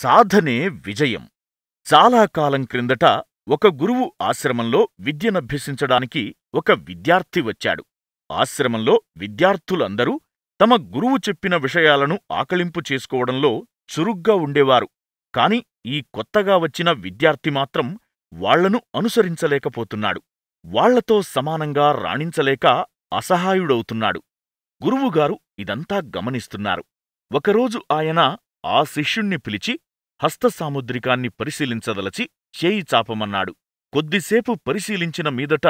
సాధనే విజయం చాలా కాలం క్రిందట ఒక గురువు ఆశ్రమంలో విద్యనభ్యసించడానికి ఒక విద్యార్థి వచ్చాడు ఆశ్రమంలో విద్యార్థులందరూ తమ గురువు చెప్పిన విషయాలను ఆకళింపు చేసుకోవడంలో చురుగ్గా ఉండేవారు కాని ఈ కొత్తగా వచ్చిన విద్యార్థి మాత్రం వాళ్లను అనుసరించలేకపోతున్నాడు వాళ్లతో సమానంగా రాణించలేక అసహాయుడవుతున్నాడు గురువుగారు ఇదంతా గమనిస్తున్నారు ఒకరోజు ఆయన ఆ శిష్యుణ్ణి పిలిచి హస్తసాముద్రికాన్ని పరిశీలించదలచి చేయి చాపమన్నాడు కొద్దిసేపు పరిశీలించిన మీదట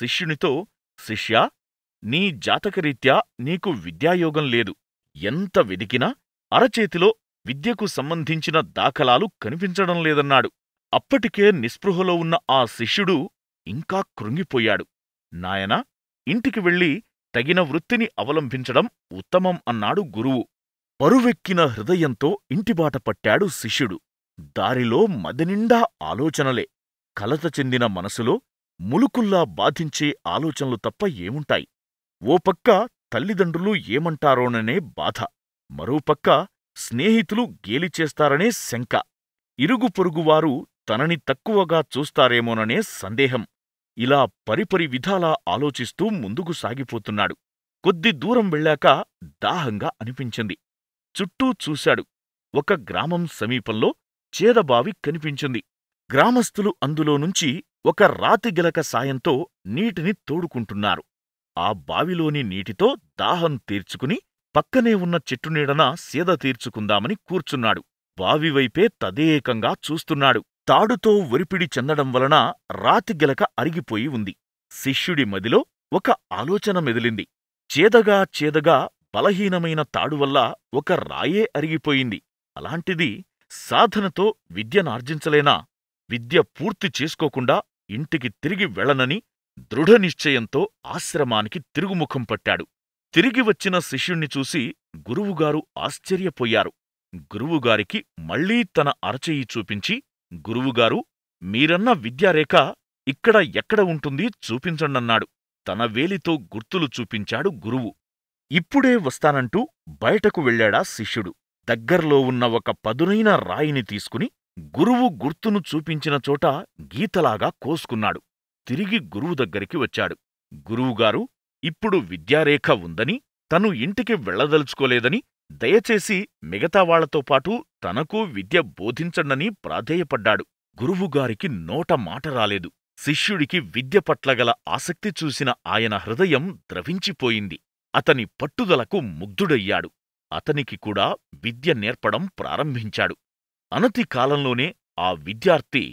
శిష్యునితో శిష్యా నీ జాతకరీత్యా నీకు విద్యాయోగం లేదు ఎంత వెదికినా అరచేతిలో విద్యకు సంబంధించిన దాఖలాలు కనిపించడం లేదన్నాడు అప్పటికే నిస్పృహలో ఉన్న ఆ శిష్యుడు ఇంకా కృంగిపోయాడు నాయనా ఇంటికి వెళ్ళి తగిన వృత్తిని అవలంబించడం ఉత్తమం అన్నాడు గురువు పరువెక్కిన హృదయంతో ఇంటిబాట పట్టాడు శిష్యుడు దారిలో మదినిండా ఆలోచనలే కలత చెందిన మనసులో ములుకుల్లా బాధించే ఆలోచనలు తప్ప ఏముంటాయి ఓ పక్క తల్లిదండ్రులు ఏమంటారోననే బాధ మరోపక్క స్నేహితులు గేలిచేస్తారనే శంక ఇరుగు పొరుగువారు తనని తక్కువగా చూస్తారేమోననే సందేహం ఇలా పరిపరి విధాలా ఆలోచిస్తూ ముందుకు సాగిపోతున్నాడు కొద్ది దూరం వెళ్ళాక దాహంగా అనిపించింది చుట్టూ చూశాడు ఒక గ్రామం సమీపంలో చేదబావి కనిపించింది గ్రామస్థులు అందులో నుంచి ఒక రాతి గెలక సాయంతో నీటిని తోడుకుంటున్నారు ఆ బావిలోని నీటితో దాహం తీర్చుకుని పక్కనే ఉన్న చెట్టునీడన సీద తీర్చుకుందామని కూర్చున్నాడు బావివైపే తదేకంగా చూస్తున్నాడు తాడుతో ఒరిపిడి చెందడం వలన రాతి గెలక అరిగిపోయి ఉంది శిష్యుడి మదిలో ఒక ఆలోచన మెదిలింది చేదగా చేదగా బలహీనమైన తాడువల్ల ఒక రాయే అరిగిపోయింది అలాంటిది సాధనతో విద్యనార్జించలేనా విద్య పూర్తి చేసుకోకుండా ఇంటికి తిరిగి వెళ్లనని దృఢనిశ్చయంతో ఆశ్రమానికి తిరుగుముఖం పట్టాడు తిరిగి వచ్చిన శిష్యుణ్ణి చూసి గురువుగారు ఆశ్చర్యపోయారు గురువుగారికి మళ్లీ తన అరచేయి చూపించి గురువుగారు మీరన్న విద్యారేఖ ఇక్కడ ఎక్కడ ఉంటుంది చూపించండన్నాడు తన వేలితో గుర్తులు చూపించాడు గురువు ఇప్పుడే వస్తానంటూ బయటకు వెళ్లాడా శిష్యుడు దగ్గర్లో ఉన్న ఒక పదునైన రాయిని తీసుకుని గురువు గుర్తును చూపించిన చోట గీతలాగా కోసుకున్నాడు తిరిగి గురువు దగ్గరికి వచ్చాడు గురువుగారు ఇప్పుడు విద్యారేఖ ఉందని తను ఇంటికి వెళ్లదలుచుకోలేదని దయచేసి మిగతా వాళ్లతో పాటు తనకు విద్య బోధించండని ప్రాధేయపడ్డాడు గురువుగారికి నోట మాట రాలేదు శిష్యుడికి విద్య పట్లగల ఆసక్తి చూసిన ఆయన హృదయం ద్రవించిపోయింది అతని పట్టుదలకు ముగ్ధుడయ్యాడు అతనికి కూడా విద్య నేర్పడం ప్రారంభించాడు అనతి కాలంలోనే ఆ విద్యార్థి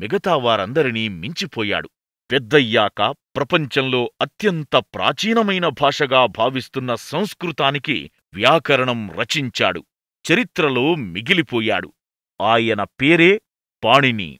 మిగతా వారందరినీ మించిపోయాడు పెద్దయ్యాక ప్రపంచంలో అత్యంత ప్రాచీనమైన భాషగా భావిస్తున్న సంస్కృతానికి వ్యాకరణం రచించాడు చరిత్రలో మిగిలిపోయాడు ఆయన పేరే పాణిని